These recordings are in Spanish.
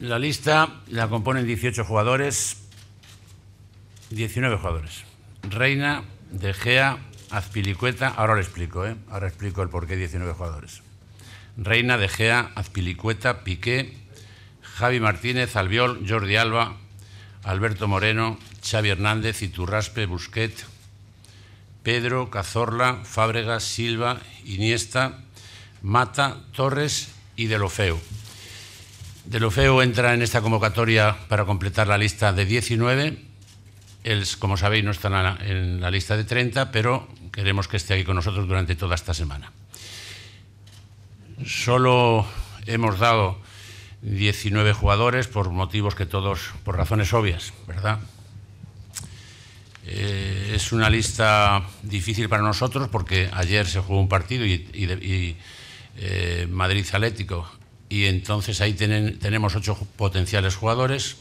La lista la componen 18 jugadores, 19 jugadores. Reina, De Gea, Azpilicueta, ahora lo explico, ¿eh? ahora explico el porqué 19 jugadores. Reina, De Gea, Azpilicueta, Piqué, Javi Martínez, Albiol, Jordi Alba, Alberto Moreno, Xavi Hernández, Iturraspe, Busquet, Pedro, Cazorla, Fábregas, Silva, Iniesta, Mata, Torres y Lofeo. De lo entra en esta convocatoria para completar la lista de 19. Él, como sabéis, no está en la, lista de 30, pero queremos que esté aquí con nosotros durante toda esta semana. Solo hemos dado 19 jugadores por motivos que todos, por razones obvias, ¿verdad? Eh, es una lista difícil para nosotros porque ayer se jugó un partido y, eh, Madrid Atlético y entonces ahí tenemos ocho potenciales jugadores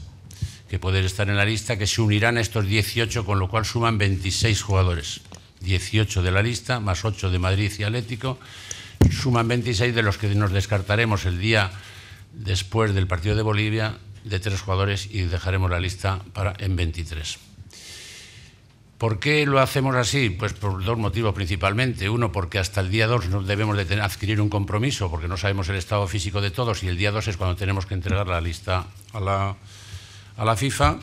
que pueden estar en la lista, que se unirán a estos 18, con lo cual suman 26 jugadores. 18 de la lista, más 8 de Madrid y Atlético, suman 26 de los que nos descartaremos el día después del partido de Bolivia de tres jugadores y dejaremos la lista para en 23. ¿Por qué lo hacemos así? Pues por dos motivos principalmente. Uno, porque hasta el día 2 no debemos adquirir un compromiso, porque no sabemos el estado físico de todos, y el día 2 es cuando tenemos que entregar la lista a la, FIFA.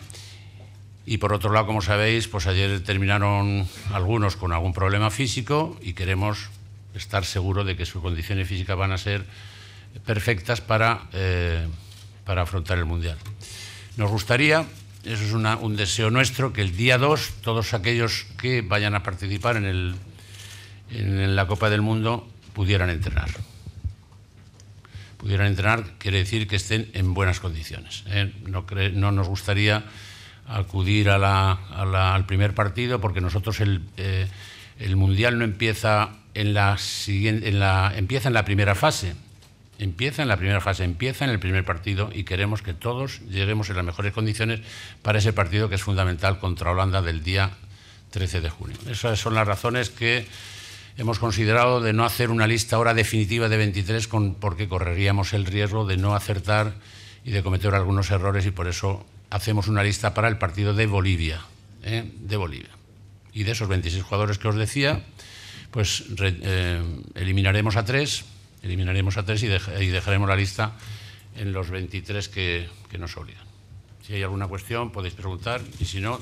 Y por otro lado, como sabéis, pues ayer terminaron algunos con algún problema físico y queremos estar seguros de que sus condiciones físicas van a ser perfectas para, eh, para afrontar el Mundial. Nos gustaría eso es un deseo nuestro, que el día 2 todos aquellos que vayan a participar en, la Copa del Mundo pudieran entrenar. Pudieran entrenar quiere decir que estén en buenas condiciones. ¿eh? No, nos gustaría acudir al primer partido porque nosotros el, eh, el Mundial no empieza en la, en la, empieza en la primera fase Empieza en la primera fase, empieza en el primer partido y queremos que todos lleguemos en las mejores condiciones para ese partido que es fundamental contra Holanda del día 13 de junio. Esas son las razones que hemos considerado de no hacer una lista ahora definitiva de 23 con, porque correríamos el riesgo de no acertar y de cometer algunos errores y por eso hacemos una lista para el partido de Bolivia, ¿eh? de Bolivia. Y de esos 26 jugadores que os decía, pues eh, eliminaremos a tres eliminaremos a tres y, dejaremos la lista en los 23 que, nos obligan. Si hay alguna cuestión podéis preguntar y si no,